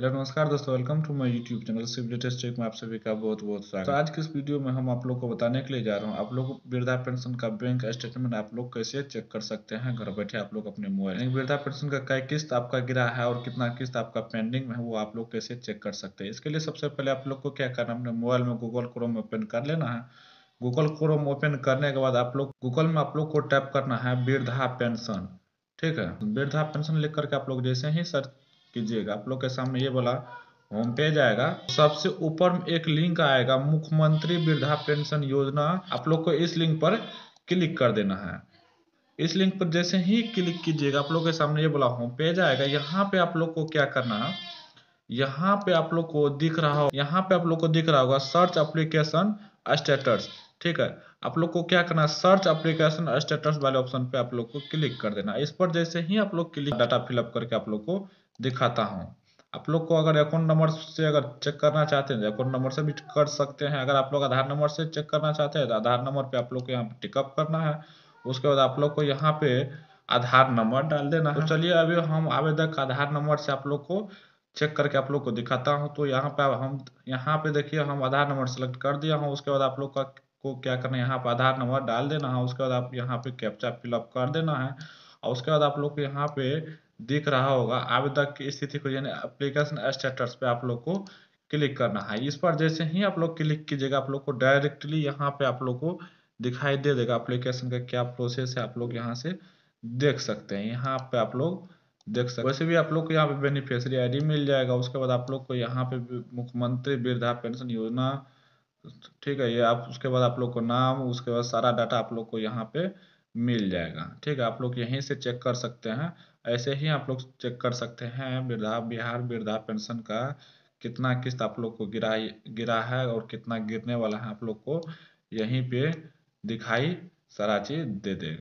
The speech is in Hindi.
हेलो नमस्कार दोस्तों welcome to my YouTube channel सिर्फ लेटेस्ट चेक में आप सभी का बहुत बहुत स्वागत तो आज के इस वीडियो में हम आप लोग को बताने के लिए जा रहा हूँ आप लोग वृद्धा पेंशन का बैंक स्टेटमेंट आप लोग कैसे चेक कर सकते हैं घर बैठे आप लोग अपने मोबाइल वृद्धा पेंशन का क्या किस्त आपका गिरा है और कितना किस्त आपका पेंडिंग है वो आप लोग कैसे चेक कर सकते हैं इसके लिए सबसे पहले आप लोग को क्या करना है अपने मोबाइल में गूगल क्रोम ओपन कर लेना है गूगल क्रोम ओपन करने के बाद आप लोग गूगल में आप लोग को टैप करना है वृद्धा पेंशन ठीक है वृद्धा पेंशन लिख करके आप लोग जैसे ही सर्च कीजिएगा आप लोग के सामने ये बोला होम पेज आएगा सबसे ऊपर में एक लिंक आएगा मुख्यमंत्री वृद्धा पेंशन योजना आप लोग को इस लिंक पर क्लिक कर देना है इस लिंक पर जैसे ही क्लिक कीजिएगा आप लोग के सामने ये बोला होम पेज आएगा यहाँ पे आप लोग को क्या करना है यहाँ पे आप लोग को दिख रहा हो यहाँ पे आप लोग को दिख रहा होगा सर्च एप्लीकेशन स्टेटस ठीक है आप लोग को क्या करना सर्च अप्लीकेशन स्टेटस वाले ऑप्शन पे आप लोग को क्लिक कर देना इस पर जैसे ही आप लोग क्लिक डाटा फिलअप करके आप लोग को दिखाता हूँ आप लोग को अगर अकाउंट नंबर से अगर चेक करना चाहते हैं अकाउंट नंबर से भी कर सकते हैं अगर आप लोग आधार नंबर से चेक करना चाहते हैं तो आधार नंबर पे आप लोग को यहाँ पे टिकअप करना है उसके बाद आप लोग को यहाँ पे आधार नंबर डाल देना तो चलिए अभी हम आवेदक आधार नंबर से आप लोग को चेक करके आप लोग को दिखाता हूँ तो यहाँ पे हम यहाँ पे देखिए हम आधार नंबर सेलेक्ट कर दिया हूँ उसके बाद आप लोग का को क्या करना है यहाँ पर आधार नंबर डाल देना है उसके बाद आप यहाँ पे कैप्चा फिलअप कर देना है और उसके बाद आप लोग को यहाँ पे दिख रहा होगा आवेदक की स्थिति को यानी अप्लीकेशन स्टेटस पे आप लोग को क्लिक करना है इस पर जैसे ही आप लोग क्लिक कीजिएगा आप लोग को डायरेक्टली यहाँ पे आप लोग को दिखाई दे देगा अप्लीकेशन का क्या प्रोसेस है आप लोग यहाँ से देख सकते हैं यहाँ पे आप लोग देख सकते वैसे भी आप लोग को यहाँ पे बेनिफिशियरी आईडी मिल जाएगा उसके बाद आप लोग को यहाँ पे मुख्यमंत्री वृद्धा पेंशन योजना ठीक है ये आप उसके बाद आप लोग को नाम उसके बाद सारा डाटा आप लोग को यहाँ पे मिल जाएगा ठीक है आप लोग यहीं से चेक कर सकते हैं ऐसे ही आप लोग चेक कर सकते हैं वृद्धा बिहार वृद्धा पेंशन का कितना किस्त आप लोग को गिरा गिरा है और कितना गिरने वाला है आप लोग को यहीं पे दिखाई सारा चीज दे देगा